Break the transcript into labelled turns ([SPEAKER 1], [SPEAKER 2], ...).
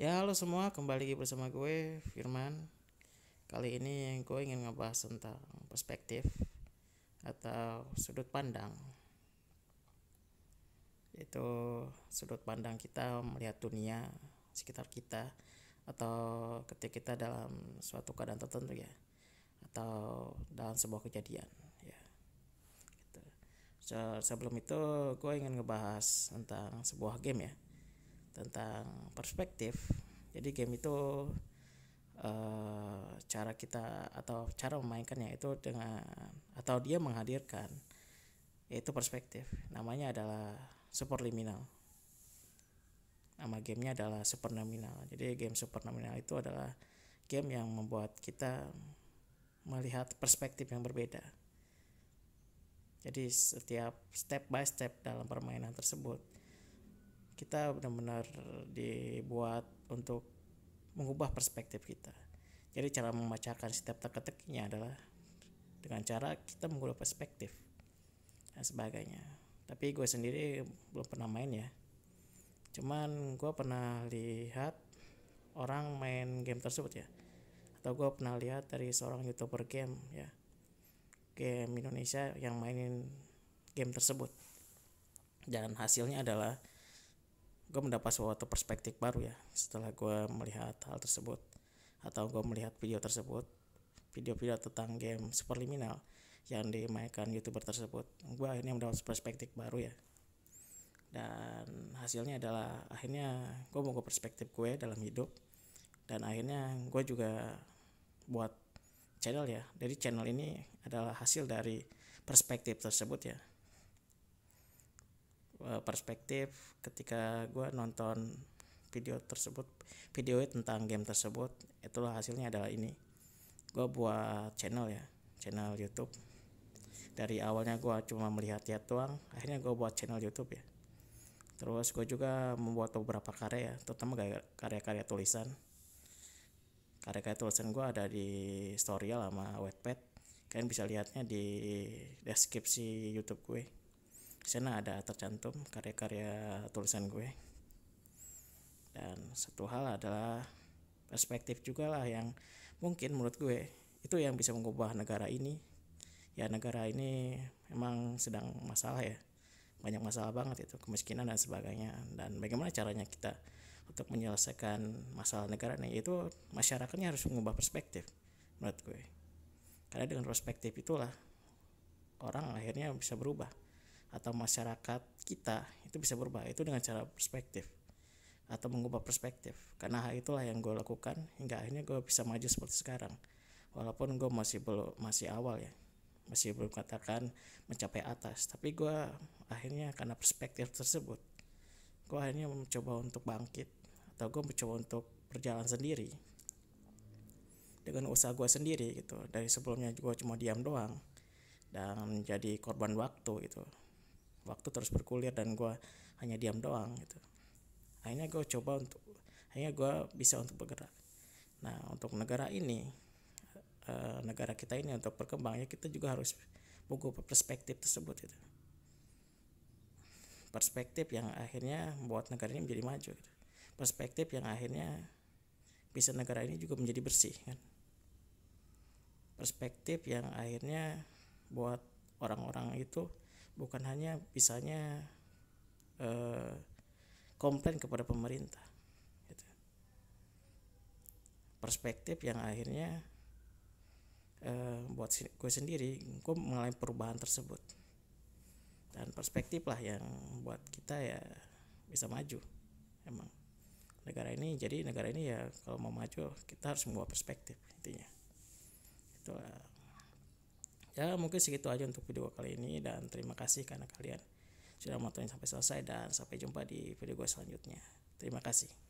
[SPEAKER 1] Ya halo semua, kembali lagi bersama gue Firman Kali ini yang gue ingin ngebahas tentang perspektif Atau sudut pandang Yaitu sudut pandang kita melihat dunia sekitar kita Atau ketika kita dalam suatu keadaan tertentu ya Atau dalam sebuah kejadian ya gitu. Sebelum itu gue ingin ngebahas tentang sebuah game ya tentang perspektif jadi game itu uh, cara kita atau cara memainkannya itu dengan atau dia menghadirkan yaitu perspektif namanya adalah superliminal nama gamenya adalah supernominal jadi game supernominal itu adalah game yang membuat kita melihat perspektif yang berbeda jadi setiap step by step dalam permainan tersebut kita benar-benar dibuat untuk mengubah perspektif kita. Jadi cara membacakan setiap teka-tekinya adalah dengan cara kita mengubah perspektif dan sebagainya. Tapi gue sendiri belum pernah main ya. Cuman gue pernah lihat orang main game tersebut ya. Atau gue pernah lihat dari seorang youtuber game ya. Game Indonesia yang mainin game tersebut. Dan hasilnya adalah gue mendapat suatu perspektif baru ya setelah gue melihat hal tersebut atau gue melihat video tersebut video-video tentang game superliminal yang dimainkan youtuber tersebut gue akhirnya mendapat perspektif baru ya dan hasilnya adalah akhirnya gue mau ke perspektif gue dalam hidup dan akhirnya gue juga buat channel ya jadi channel ini adalah hasil dari perspektif tersebut ya Eh, perspektif ketika gue nonton video tersebut video tentang game tersebut itulah hasilnya adalah ini gue buat channel ya channel YouTube dari awalnya gue cuma melihat lihat doang akhirnya gue buat channel YouTube ya terus gue juga membuat beberapa karya terutama karya-karya tulisan karya-karya tulisan gue ada di Storyal sama WetPad. kalian bisa lihatnya di deskripsi YouTube gue sana ada tercantum karya-karya tulisan gue dan satu hal adalah perspektif juga lah yang mungkin menurut gue itu yang bisa mengubah negara ini ya negara ini memang sedang masalah ya banyak masalah banget itu kemiskinan dan sebagainya dan bagaimana caranya kita untuk menyelesaikan masalah negara ini itu masyarakatnya harus mengubah perspektif menurut gue karena dengan perspektif itulah orang akhirnya bisa berubah atau masyarakat kita itu bisa berubah itu dengan cara perspektif atau mengubah perspektif karena hal itulah yang gue lakukan hingga akhirnya gue bisa maju seperti sekarang walaupun gue masih belum masih awal ya masih belum katakan mencapai atas tapi gue akhirnya karena perspektif tersebut gue akhirnya mencoba untuk bangkit atau gue mencoba untuk berjalan sendiri dengan usaha gue sendiri gitu dari sebelumnya gue cuma diam doang dan jadi korban waktu gitu waktu terus berkulir dan gue hanya diam doang gitu akhirnya gue coba untuk akhirnya gue bisa untuk bergerak nah untuk negara ini e, negara kita ini untuk berkembangnya kita juga harus buku perspektif tersebut gitu. perspektif yang akhirnya membuat negara ini menjadi maju gitu. perspektif yang akhirnya bisa negara ini juga menjadi bersih kan perspektif yang akhirnya buat orang-orang itu bukan hanya bisanya eh, komplain kepada pemerintah gitu. perspektif yang akhirnya eh, buat gue sendiri gue mengalami perubahan tersebut dan perspektif lah yang buat kita ya bisa maju emang negara ini jadi negara ini ya kalau mau maju kita harus membuat perspektif intinya itulah ya mungkin segitu aja untuk video kali ini dan terima kasih karena kalian sudah menonton sampai selesai dan sampai jumpa di video gue selanjutnya terima kasih